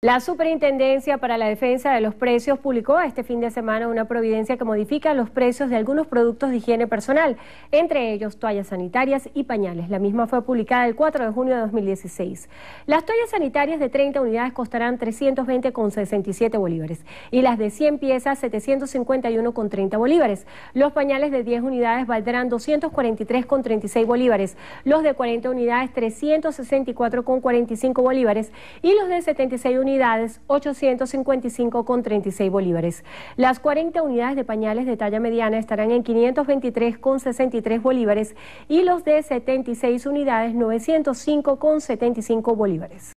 La Superintendencia para la Defensa de los Precios publicó este fin de semana una providencia que modifica los precios de algunos productos de higiene personal, entre ellos toallas sanitarias y pañales. La misma fue publicada el 4 de junio de 2016. Las toallas sanitarias de 30 unidades costarán 320,67 bolívares y las de 100 piezas 751,30 bolívares. Los pañales de 10 unidades valdrán 243,36 bolívares, los de 40 unidades 364,45 bolívares y los de 76 unidades unidades, 855 con 36 bolívares. Las 40 unidades de pañales de talla mediana estarán en 523,63 bolívares y los de 76 unidades, 905 con 75 bolívares.